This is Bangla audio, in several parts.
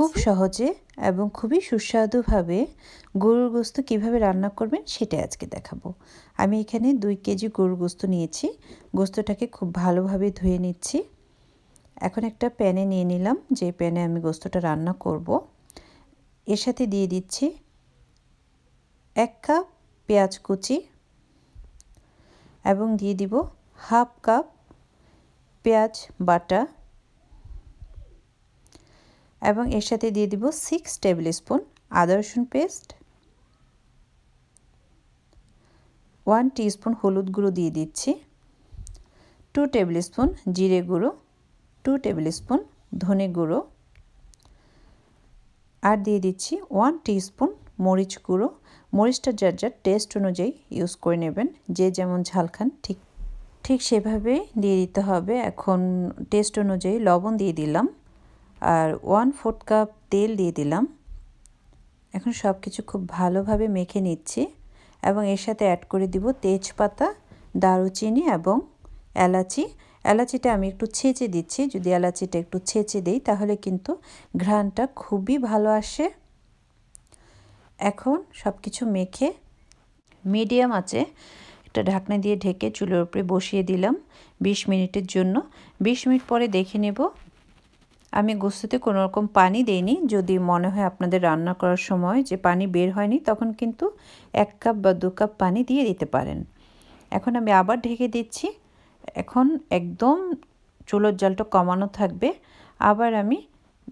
খুব সহজে এবং খুবই সুস্বাদুভাবে গরুর গোস্ত কীভাবে রান্না করবেন সেটা আজকে দেখাবো আমি এখানে দুই কেজি গরুর গোস্ত নিয়েছি গোস্তটাকে খুব ভালোভাবে ধুয়ে নিচ্ছি এখন একটা প্যানে নিয়ে নিলাম যে প্যানে আমি গোস্তটা রান্না করব এর সাথে দিয়ে দিচ্ছি এক কাপ পেঁয়াজ কুচি এবং দিয়ে দিব হাফ কাপ পেঁয়াজ বাটা এবং এর সাথে দিয়ে দিব সিক্স টেবিল স্পুন আদা রসুন পেস্ট ওয়ান স্পুন হলুদ গুঁড়ো দিয়ে দিচ্ছি টু টেবিল স্পুন জিরে গুঁড়ো টু টেবিল স্পুন ধনে গুঁড়ো আর দিয়ে দিচ্ছি ওয়ান স্পুন মরিচ গুঁড়ো মরিচটা যার যার টেস্ট অনুযায়ী ইউজ করে নেবেন যে যেমন ঝাল খান ঠিক ঠিক সেভাবে দিয়ে দিতে হবে এখন টেস্ট অনুযায়ী লবণ দিয়ে দিলাম আর ওয়ান ফোর্থ কাপ তেল দিয়ে দিলাম এখন সব কিছু খুব ভালোভাবে মেখে নিচ্ছি এবং এর সাথে অ্যাড করে দিব তেজপাতা দারুচিনি এবং এলাচি এলাচিটা আমি একটু ছেঁচে দিচ্ছি যদি এলাচিটা একটু ছেঁচে দিই তাহলে কিন্তু ঘ্রাণটা খুবই ভালো আসে এখন সব কিছু মেখে মিডিয়াম আছে একটা ঢাকনা দিয়ে ঢেকে চুলোর উপরে বসিয়ে দিলাম ২০ মিনিটের জন্য ২০ মিনিট পরে দেখে নেব আমি গোস্ততে কোনো রকম পানি দেইনি যদি মনে হয় আপনাদের রান্না করার সময় যে পানি বের হয়নি তখন কিন্তু এক কাপ বা দু কাপ পানি দিয়ে দিতে পারেন এখন আমি আবার ঢেকে দিচ্ছি এখন একদম চুলোর জলটা কমানো থাকবে আবার আমি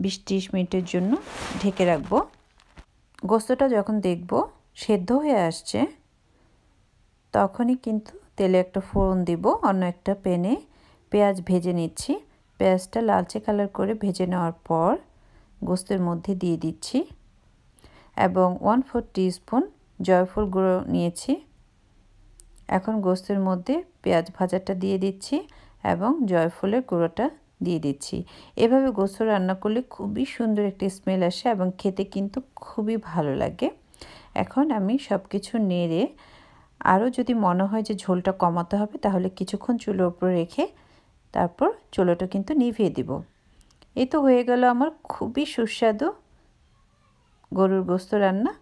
বিশ ত্রিশ মিনিটের জন্য ঢেকে রাখব গোস্তটা যখন দেখব সেদ্ধ হয়ে আসছে তখনই কিন্তু তেলে একটা ফোড়ন দিব অন্য একটা পেনে পেঁয়াজ ভেজে নিচ্ছি পেঁয়াজটা লালচে কালার করে ভেজে নেওয়ার পর গোস্তের মধ্যে দিয়ে দিচ্ছি এবং ওয়ান ফোর স্পুন জয়ফুল গুঁড়ো নিয়েছি এখন গোস্তের মধ্যে পেঁয়াজ ভাজাটা দিয়ে দিচ্ছি এবং জয়ফুলের গুঁড়োটা দিয়ে দিচ্ছি এভাবে গোস্ত রান্না করলে খুবই সুন্দর একটি স্মেল আসে এবং খেতে কিন্তু খুবই ভালো লাগে এখন আমি সব কিছু নেড়ে আরও যদি মনে হয় যে ঝোলটা কমাতে হবে তাহলে কিছুক্ষণ চুলোর উপর রেখে তারপর চুলোটা কিন্তু নিভিয়ে দিব এই তো হয়ে গেল আমার খুবই সুস্বাদু গরুর গোস্ত রান্না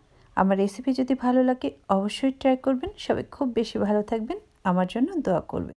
আমার রেসিপি যদি ভালো লাগে অবশ্যই ট্রাই করবেন সবাই খুব বেশি ভালো থাকবেন আমার জন্য দোয়া করবেন